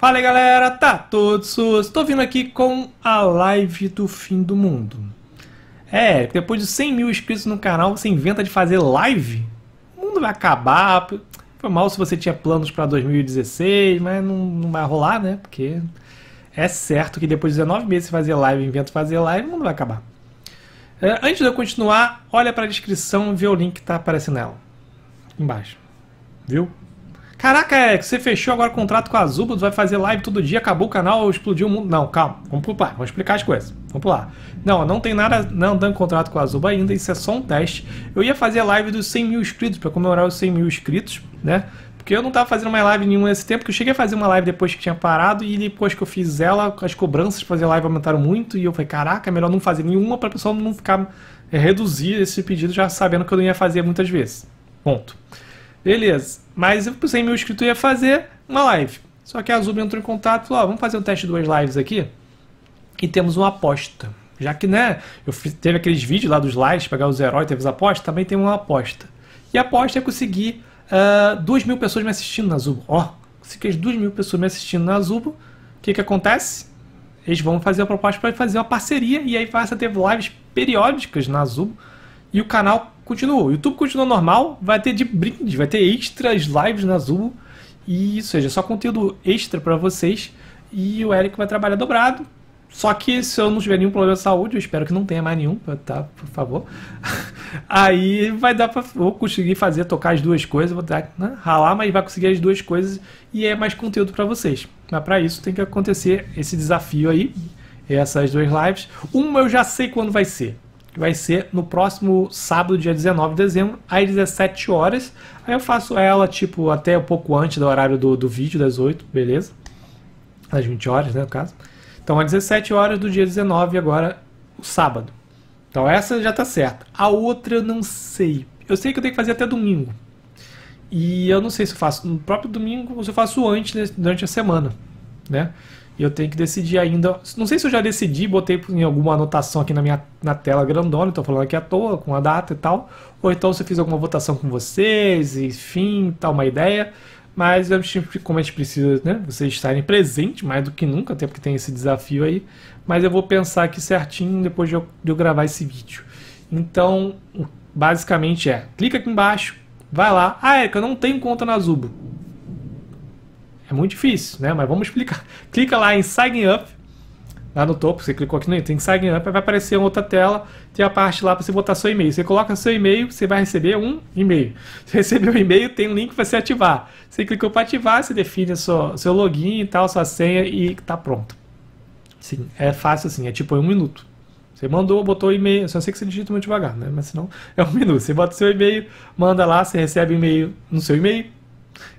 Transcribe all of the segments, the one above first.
Fala aí galera, tá todos Estou vindo aqui com a live do fim do mundo. É, depois de 100 mil inscritos no canal, você inventa de fazer live? O mundo vai acabar. Foi mal se você tinha planos para 2016, mas não, não vai rolar, né? Porque é certo que depois de 19 meses de fazer live, inventa fazer live, o mundo vai acabar. É, antes de eu continuar, olha para a descrição e vê o link que está aparecendo nela. Embaixo. Viu? Caraca, é, que você fechou agora o contrato com a Zuba, vai fazer live todo dia, acabou o canal, explodiu o mundo. Não, calma, vamos pular, vou explicar as coisas. Vamos pular. Não, não tem nada não dando contrato com a Zuba, ainda, isso é só um teste. Eu ia fazer live dos 100 mil inscritos, para comemorar os 100 mil inscritos, né? Porque eu não tava fazendo mais live nenhuma nesse tempo, que eu cheguei a fazer uma live depois que tinha parado e depois que eu fiz ela, as cobranças de fazer live aumentaram muito e eu falei, caraca, é melhor não fazer nenhuma para o pessoal não ficar é, reduzir esse pedido já sabendo que eu não ia fazer muitas vezes. Ponto. Beleza. Mas eu, 100 mil inscritos, ia fazer uma live. Só que a Azul entrou em contato e falou: ó, vamos fazer um teste de duas lives aqui. E temos uma aposta. Já que, né, eu fiz, teve aqueles vídeos lá dos lives, pegar os heróis, teve as apostas, também tem uma aposta. E a aposta é conseguir uh, ah, 2 mil pessoas me assistindo na Azul. Ó, consegui as 2 mil pessoas me assistindo na Azul, O que que acontece? Eles vão fazer a proposta para fazer uma parceria e aí passa a ter lives periódicas na Azul. E o canal continuou, O YouTube continua normal, vai ter de brinde, vai ter extras lives na Zubo. E, ou seja, é só conteúdo extra para vocês. E o Eric vai trabalhar dobrado. Só que se eu não tiver nenhum problema de saúde, eu espero que não tenha mais nenhum, tá? Por favor. Aí vai dar pra. Vou conseguir fazer, tocar as duas coisas, vou dar, né, ralar, mas vai conseguir as duas coisas e é mais conteúdo para vocês. Mas para isso tem que acontecer esse desafio aí, essas duas lives. Uma eu já sei quando vai ser vai ser no próximo sábado, dia 19 de dezembro, às 17 horas. Aí eu faço ela, tipo, até um pouco antes do horário do, do vídeo, das 8, beleza? Às 20 horas, né, no caso. Então, às 17 horas do dia 19, agora, o sábado. Então, essa já tá certa. A outra eu não sei. Eu sei que eu tenho que fazer até domingo. E eu não sei se eu faço no próprio domingo ou se eu faço antes, durante a semana, né? E eu tenho que decidir ainda. Não sei se eu já decidi, botei em alguma anotação aqui na minha na tela grandona, estou falando aqui à toa, com a data e tal. Ou então se eu fiz alguma votação com vocês, enfim, tal, tá uma ideia. Mas eu como a gente precisa, né? Vocês estarem presentes mais do que nunca, até porque tem esse desafio aí. Mas eu vou pensar aqui certinho depois de eu, de eu gravar esse vídeo. Então, basicamente é, clica aqui embaixo, vai lá. Ah, Erika, eu não tenho conta na Zubo. É muito difícil, né? Mas vamos explicar. Clica lá em Sign Up, lá no topo, você clicou aqui no item Sign Up, vai aparecer uma outra tela, tem a parte lá para você botar seu e-mail. Você coloca seu e-mail, você vai receber um e-mail. Você recebeu o e-mail, tem um link para você ativar. Você clicou para ativar, você define seu, seu login e tal, sua senha e tá pronto. Sim, é fácil assim, é tipo em um minuto. Você mandou, botou e-mail, só sei que você digita muito devagar, né? Mas senão é um minuto. Você bota seu e-mail, manda lá, você recebe e-mail no seu e-mail,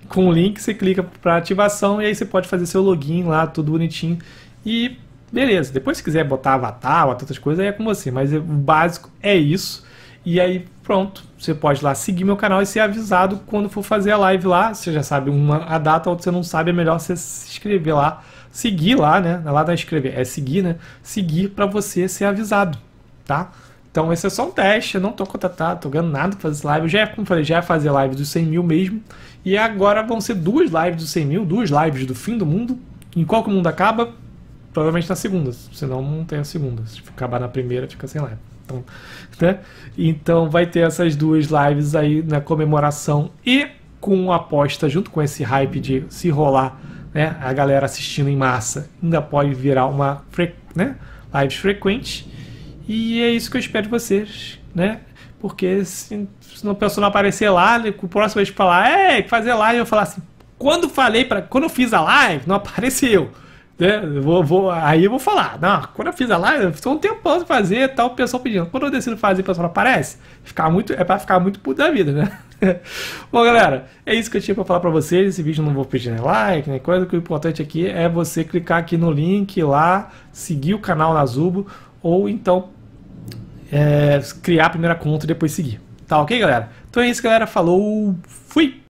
com o link você clica para ativação e aí você pode fazer seu login lá, tudo bonitinho. E beleza, depois se quiser botar avatar, botar outras coisas, aí é com você. Mas é, o básico é isso. E aí pronto, você pode lá seguir meu canal e ser avisado quando for fazer a live lá. Você já sabe uma, a data, ou você não sabe, é melhor você se inscrever lá. Seguir lá, né? Lá não é inscrever, é seguir, né? Seguir para você ser avisado, tá? Então esse é só um teste, eu não tô contratado, tô ganhando nada pra fazer live. Eu já, como falei, já ia fazer live dos 100 mil mesmo. E agora vão ser duas lives dos 100 mil, duas lives do fim do mundo. Em qual que o mundo acaba? Provavelmente na segunda, senão não tem a segunda. Se acabar na primeira, fica sem live. Então, né? então vai ter essas duas lives aí na comemoração e com aposta junto com esse hype de se rolar, né? A galera assistindo em massa ainda pode virar uma né? lives frequentes e é isso que eu espero de vocês, né? Porque se, se uma pessoa não aparecer lá, né, o próximo vez falar, é, fazer live, eu falar assim, quando falei para quando eu fiz a live, não apareceu. Né? Eu vou, vou, aí eu vou falar, não, quando eu fiz a live, ficou um tempão de fazer, tal, o pessoal pedindo. Quando eu decido fazer, o pessoal não aparece. Ficar muito, é para ficar muito puto da vida, né? Bom, galera, é isso que eu tinha para falar para vocês. Esse vídeo não vou pedir nem like, nem coisa. O que é importante aqui é você clicar aqui no link lá, seguir o canal na Zubo ou então é, criar a primeira conta e depois seguir. Tá ok, galera? Então é isso, galera. Falou, fui!